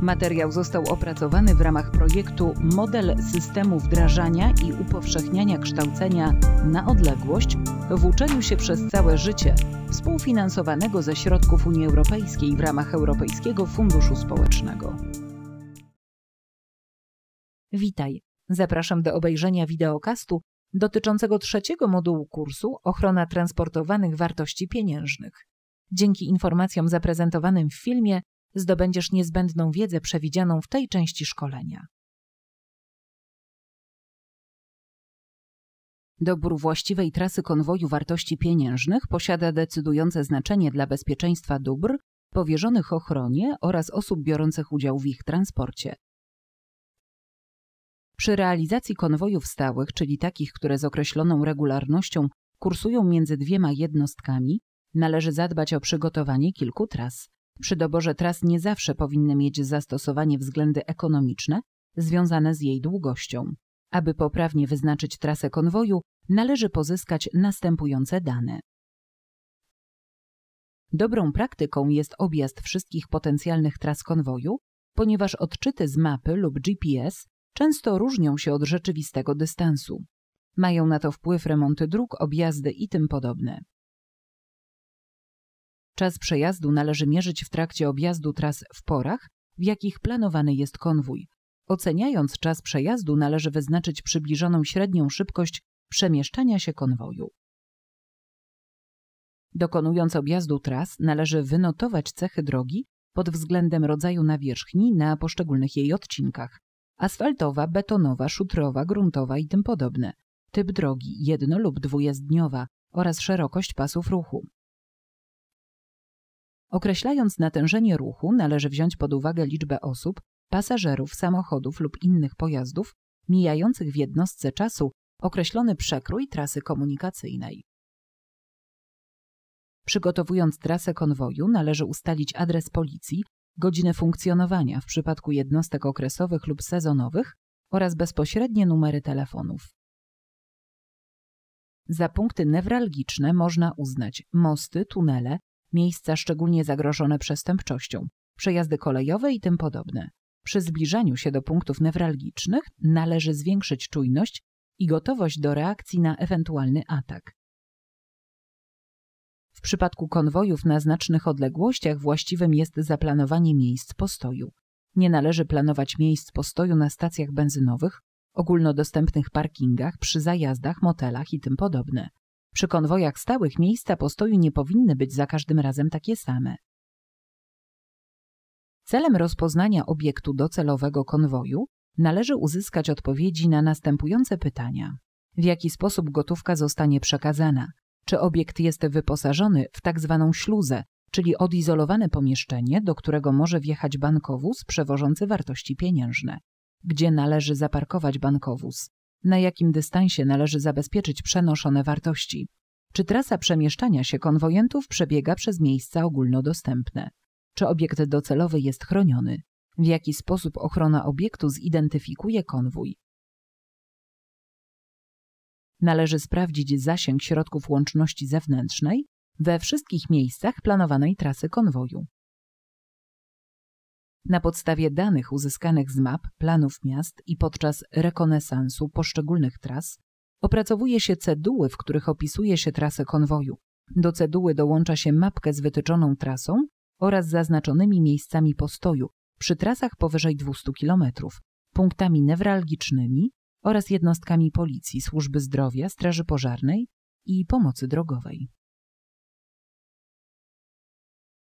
Materiał został opracowany w ramach projektu Model systemu wdrażania i upowszechniania kształcenia na odległość w uczeniu się przez całe życie, współfinansowanego ze środków Unii Europejskiej w ramach Europejskiego Funduszu Społecznego. Witaj. Zapraszam do obejrzenia wideokastu dotyczącego trzeciego modułu kursu Ochrona transportowanych wartości pieniężnych. Dzięki informacjom zaprezentowanym w filmie zdobędziesz niezbędną wiedzę przewidzianą w tej części szkolenia. Dobór właściwej trasy konwoju wartości pieniężnych posiada decydujące znaczenie dla bezpieczeństwa dóbr powierzonych ochronie oraz osób biorących udział w ich transporcie. Przy realizacji konwojów stałych, czyli takich, które z określoną regularnością kursują między dwiema jednostkami, należy zadbać o przygotowanie kilku tras. Przy doborze tras nie zawsze powinny mieć zastosowanie względy ekonomiczne związane z jej długością. Aby poprawnie wyznaczyć trasę konwoju, należy pozyskać następujące dane. Dobrą praktyką jest objazd wszystkich potencjalnych tras konwoju, ponieważ odczyty z mapy lub GPS często różnią się od rzeczywistego dystansu. Mają na to wpływ remonty dróg, objazdy i tym podobne. Czas przejazdu należy mierzyć w trakcie objazdu tras w porach, w jakich planowany jest konwój. Oceniając czas przejazdu należy wyznaczyć przybliżoną średnią szybkość przemieszczania się konwoju. Dokonując objazdu tras należy wynotować cechy drogi pod względem rodzaju nawierzchni na poszczególnych jej odcinkach asfaltowa, betonowa, szutrowa, gruntowa i tym podobne, typ drogi jedno lub dwujezdniowa oraz szerokość pasów ruchu. Określając natężenie ruchu, należy wziąć pod uwagę liczbę osób, pasażerów, samochodów lub innych pojazdów mijających w jednostce czasu określony przekrój trasy komunikacyjnej. Przygotowując trasę konwoju, należy ustalić adres policji, godzinę funkcjonowania w przypadku jednostek okresowych lub sezonowych oraz bezpośrednie numery telefonów. Za punkty newralgiczne można uznać mosty, tunele, miejsca szczególnie zagrożone przestępczością, przejazdy kolejowe i tym podobne. Przy zbliżaniu się do punktów newralgicznych należy zwiększyć czujność i gotowość do reakcji na ewentualny atak. W przypadku konwojów na znacznych odległościach właściwym jest zaplanowanie miejsc postoju. Nie należy planować miejsc postoju na stacjach benzynowych, ogólnodostępnych parkingach, przy zajazdach, motelach i tym podobne. Przy konwojach stałych miejsca postoju nie powinny być za każdym razem takie same. Celem rozpoznania obiektu docelowego konwoju należy uzyskać odpowiedzi na następujące pytania. W jaki sposób gotówka zostanie przekazana? Czy obiekt jest wyposażony w tzw. Tak śluzę, czyli odizolowane pomieszczenie, do którego może wjechać bankowóz przewożący wartości pieniężne? Gdzie należy zaparkować bankowóz? na jakim dystansie należy zabezpieczyć przenoszone wartości. Czy trasa przemieszczania się konwojentów przebiega przez miejsca ogólnodostępne? Czy obiekt docelowy jest chroniony? W jaki sposób ochrona obiektu zidentyfikuje konwój? Należy sprawdzić zasięg środków łączności zewnętrznej we wszystkich miejscach planowanej trasy konwoju. Na podstawie danych uzyskanych z map, planów miast i podczas rekonesansu poszczególnych tras opracowuje się ceduły, w których opisuje się trasę konwoju. Do ceduły dołącza się mapkę z wytyczoną trasą oraz zaznaczonymi miejscami postoju przy trasach powyżej 200 km, punktami newralgicznymi oraz jednostkami policji, służby zdrowia, straży pożarnej i pomocy drogowej.